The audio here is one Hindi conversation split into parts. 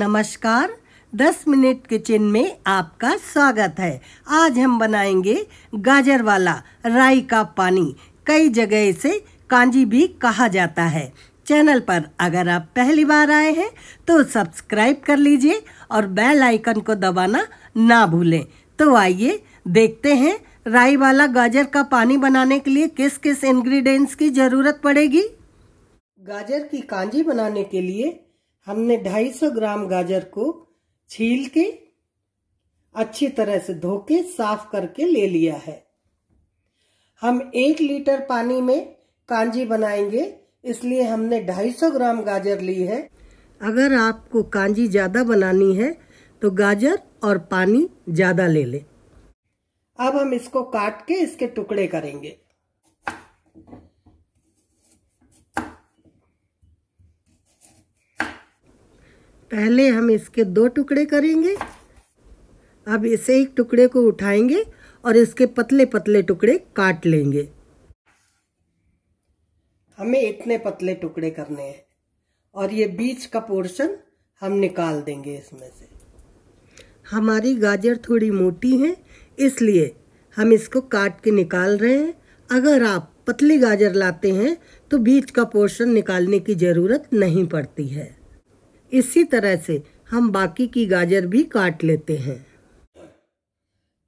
नमस्कार दस मिनट किचन में आपका स्वागत है आज हम बनाएंगे गाजर वाला राई का पानी कई जगह इसे कांजी भी कहा जाता है चैनल पर अगर आप पहली बार आए हैं तो सब्सक्राइब कर लीजिए और बेल आइकन को दबाना ना भूलें तो आइए देखते हैं राई वाला गाजर का पानी बनाने के लिए किस किस इंग्रेडिएंट्स की ज़रूरत पड़ेगी गाजर की कांजी बनाने के लिए हमने 250 ग्राम गाजर को छील के अच्छी तरह से धो के साफ करके ले लिया है हम एक लीटर पानी में कांजी बनाएंगे इसलिए हमने 250 ग्राम गाजर ली है अगर आपको कांजी ज़्यादा बनानी है तो गाजर और पानी ज़्यादा ले लें अब हम इसको काट के इसके टुकड़े करेंगे पहले हम इसके दो टुकड़े करेंगे अब इसे एक टुकड़े को उठाएंगे और इसके पतले पतले टुकड़े काट लेंगे हमें इतने पतले टुकड़े करने हैं और ये बीच का पोर्शन हम निकाल देंगे इसमें से हमारी गाजर थोड़ी मोटी है इसलिए हम इसको काट के निकाल रहे हैं अगर आप पतली गाजर लाते हैं तो बीज का पोर्शन निकालने की ज़रूरत नहीं पड़ती है इसी तरह से हम बाकी की गाजर भी काट लेते हैं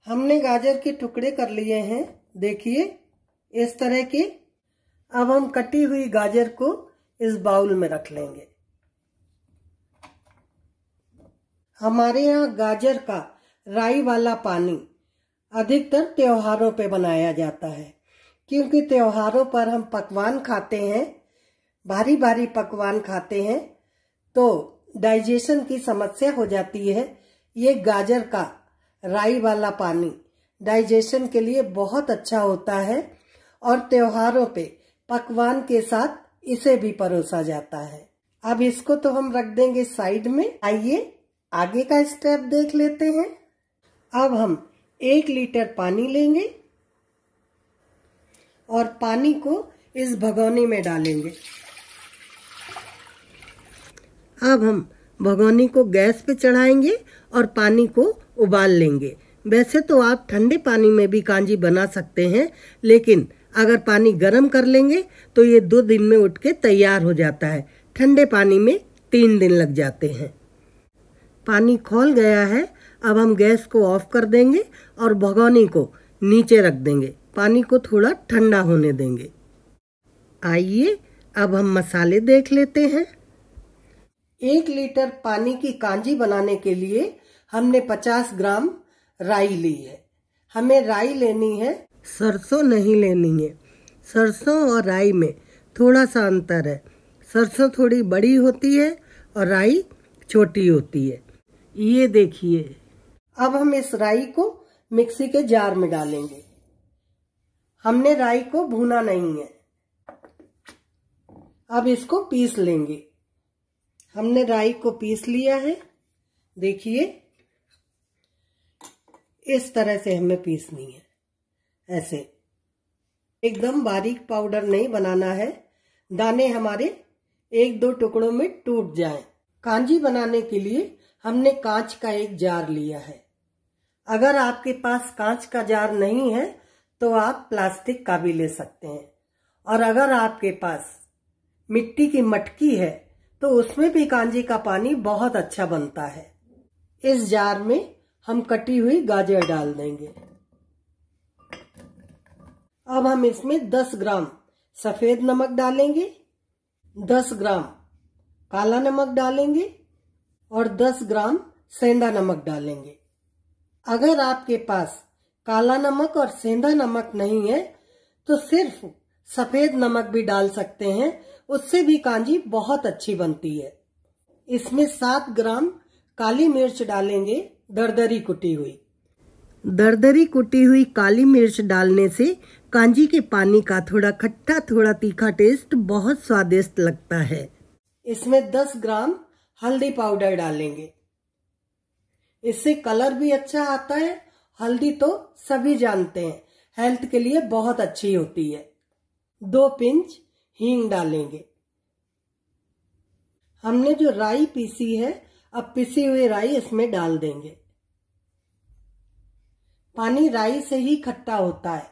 हमने गाजर के टुकड़े कर लिए हैं देखिए इस तरह के अब हम कटी हुई गाजर को इस बाउल में रख लेंगे हमारे यहाँ गाजर का राई वाला पानी अधिकतर त्योहारों पे बनाया जाता है क्योंकि त्योहारों पर हम पकवान खाते हैं भारी भारी पकवान खाते हैं तो डाइजेशन की समस्या हो जाती है ये गाजर का राई वाला पानी डाइजेशन के लिए बहुत अच्छा होता है और त्योहारों पे पकवान के साथ इसे भी परोसा जाता है अब इसको तो हम रख देंगे साइड में आइए आगे का स्टेप देख लेते हैं अब हम एक लीटर पानी लेंगे और पानी को इस भगौने में डालेंगे अब हम भगौनी को गैस पे चढ़ाएंगे और पानी को उबाल लेंगे वैसे तो आप ठंडे पानी में भी कांजी बना सकते हैं लेकिन अगर पानी गर्म कर लेंगे तो ये दो दिन में उठ के तैयार हो जाता है ठंडे पानी में तीन दिन लग जाते हैं पानी खोल गया है अब हम गैस को ऑफ कर देंगे और भगौनी को नीचे रख देंगे पानी को थोड़ा ठंडा होने देंगे आइए अब हम मसाले देख लेते हैं एक लीटर पानी की कांजी बनाने के लिए हमने 50 ग्राम राई ली है हमें राई लेनी है सरसों नहीं लेनी है सरसों और राई में थोड़ा सा अंतर है सरसों थोड़ी बड़ी होती है और राई छोटी होती है ये देखिए अब हम इस राई को मिक्सी के जार में डालेंगे हमने राई को भूना नहीं है अब इसको पीस लेंगे हमने राई को पीस लिया है देखिए इस तरह से हमें पीसनी है ऐसे एकदम बारीक पाउडर नहीं बनाना है दाने हमारे एक दो टुकड़ों में टूट जाएं। कांजी बनाने के लिए हमने कांच का एक जार लिया है अगर आपके पास कांच का जार नहीं है तो आप प्लास्टिक का भी ले सकते हैं और अगर आपके पास मिट्टी की मटकी है तो उसमें भी कांजी का पानी बहुत अच्छा बनता है इस जार में हम कटी हुई गाजर डाल देंगे अब हम इसमें 10 ग्राम सफेद नमक डालेंगे 10 ग्राम काला नमक डालेंगे और 10 ग्राम सेंधा नमक डालेंगे अगर आपके पास काला नमक और सेंधा नमक नहीं है तो सिर्फ सफेद नमक भी डाल सकते हैं उससे भी कांजी बहुत अच्छी बनती है इसमें सात ग्राम काली मिर्च डालेंगे दरदरी कुटी हुई दरदरी कुटी हुई काली मिर्च डालने से कांजी के पानी का थोड़ा खट्टा थोड़ा तीखा टेस्ट बहुत स्वादिष्ट लगता है इसमें 10 ग्राम हल्दी पाउडर डालेंगे इससे कलर भी अच्छा आता है हल्दी तो सभी जानते हैं हेल्थ के लिए बहुत अच्छी होती है दो पिंच हींग डालेंगे हमने जो राई पीसी है अब पिसी हुई राई इसमें डाल देंगे पानी राई से ही खट्टा होता है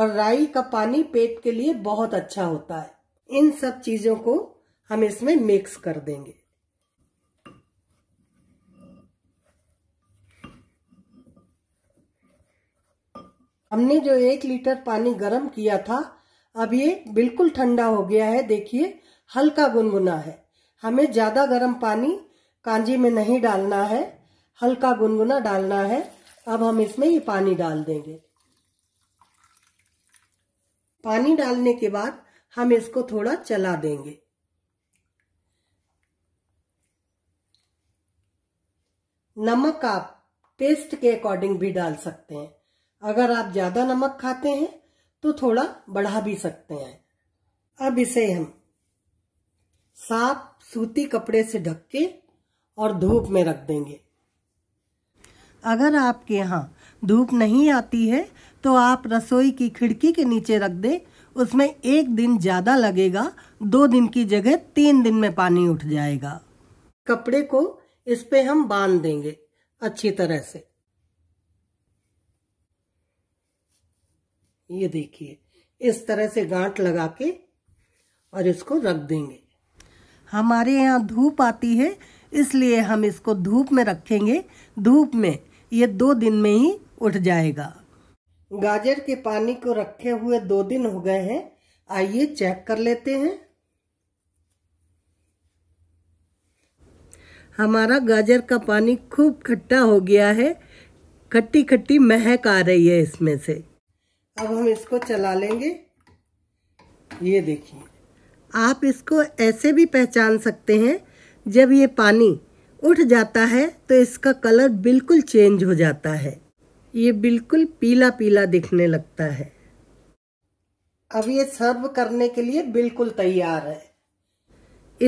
और राई का पानी पेट के लिए बहुत अच्छा होता है इन सब चीजों को हम इसमें मिक्स कर देंगे हमने जो एक लीटर पानी गरम किया था अब ये बिल्कुल ठंडा हो गया है देखिए हल्का गुनगुना है हमें ज़्यादा गर्म पानी कांजी में नहीं डालना है हल्का गुनगुना डालना है अब हम इसमें ये पानी डाल देंगे पानी डालने के बाद हम इसको थोड़ा चला देंगे नमक आप टेस्ट के अकॉर्डिंग भी डाल सकते हैं अगर आप ज़्यादा नमक खाते हैं तो थोड़ा बढ़ा भी सकते हैं अब इसे हम साफ सूती कपड़े से ढक के और धूप में रख देंगे अगर आपके यहाँ धूप नहीं आती है तो आप रसोई की खिड़की के नीचे रख दें उसमें एक दिन ज़्यादा लगेगा दो दिन की जगह तीन दिन में पानी उठ जाएगा कपड़े को इस पे हम बांध देंगे अच्छी तरह से ये देखिए इस तरह से गांठ लगा के और इसको रख देंगे हमारे यहाँ धूप आती है इसलिए हम इसको धूप में रखेंगे धूप में ये दो दिन में ही उठ जाएगा गाजर के पानी को रखे हुए दो दिन हो गए हैं आइए चेक कर लेते हैं हमारा गाजर का पानी खूब खट्टा हो गया है खट्टी खट्टी महक आ रही है इसमें से अब हम इसको चला लेंगे ये देखिए आप इसको ऐसे भी पहचान सकते हैं जब ये पानी उठ जाता है तो इसका कलर बिल्कुल चेंज हो जाता है ये बिल्कुल पीला पीला दिखने लगता है अब ये सर्व करने के लिए बिल्कुल तैयार है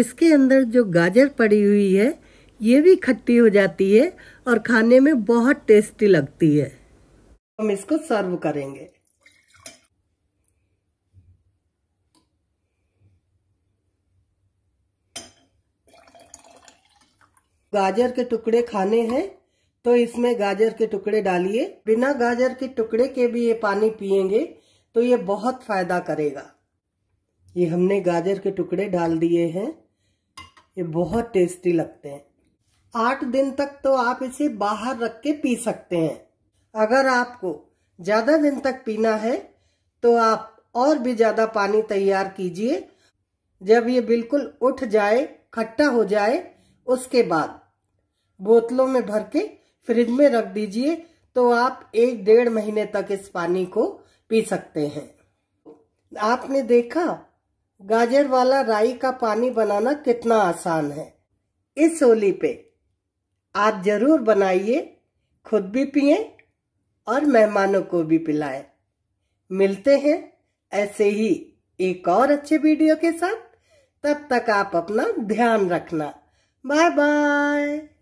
इसके अंदर जो गाजर पड़ी हुई है ये भी खट्टी हो जाती है और खाने में बहुत टेस्टी लगती है हम इसको सर्व करेंगे गाजर के टुकड़े खाने हैं तो इसमें गाजर के टुकड़े डालिए बिना गाजर के टुकड़े के भी ये पानी पियेंगे तो ये बहुत फायदा करेगा ये हमने गाजर के टुकड़े डाल दिए हैं ये बहुत टेस्टी लगते हैं आठ दिन तक तो आप इसे बाहर रख के पी सकते हैं अगर आपको ज़्यादा दिन तक पीना है तो आप और भी ज़्यादा पानी तैयार कीजिए जब ये बिल्कुल उठ जाए खट्टा हो जाए उसके बाद बोतलों में भर के फ्रिज में रख दीजिए तो आप एक डेढ़ महीने तक इस पानी को पी सकते हैं आपने देखा गाजर वाला राई का पानी बनाना कितना आसान है इस होली पे आप जरूर बनाइए खुद भी पिए और मेहमानों को भी पिलाएं। मिलते हैं ऐसे ही एक और अच्छे वीडियो के साथ तब तक आप अपना ध्यान रखना Bye bye.